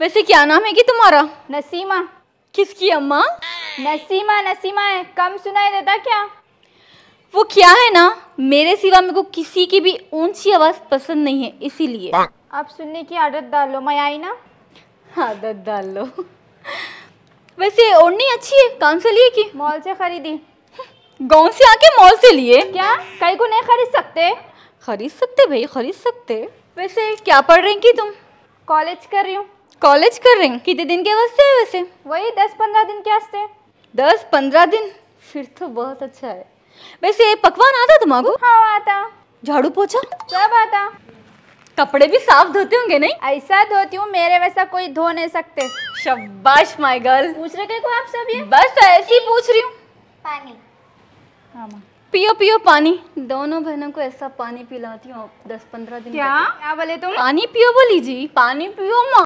वैसे क्या नाम है कि तुम्हारा नसीमा किसकी अम्मा नसीमा नसीमा है कम सुनाई देता क्या वो क्या है ना मेरे सिवा मेरे को किसी की भी ऊंची आवाज पसंद नहीं है इसीलिए आप सुनने की आदत डाल लो मैं आई ना आदत डाल लो वैसे ओढ़नी अच्छी है कौन से लिए की मॉल से खरीदी गांव से आके मॉल से लिए क्या कहीं को नहीं खरीद सकते खरीद सकते भाई खरीद सकते वैसे क्या पढ़ रही की तुम कॉलेज कर रही हूँ कॉलेज कर रही कितने दिन के वास्ते है वैसे वही दस पंद्रह दिन के वास्ते दस पंद्रह दिन फिर तो बहुत अच्छा है वैसे पकवान आता तुम आगो हाँ आता झाड़ू पोछा सब आता कपड़े भी साफ धोते होंगे नहीं ऐसा धोती हूँ मेरे वैसा कोई धो नहीं सकते शब्बाश माय गर्ल पूछ रहे को आप सब ये बस ऐसी पूछ रही हूँ पानी हाँ पियो पियो पानी दोनों बहनों को ऐसा पानी पिलाती हूँ दस पंद्रह दिन क्या क्या बोले तुम पानी पियो बोली जी पानी पियो माँ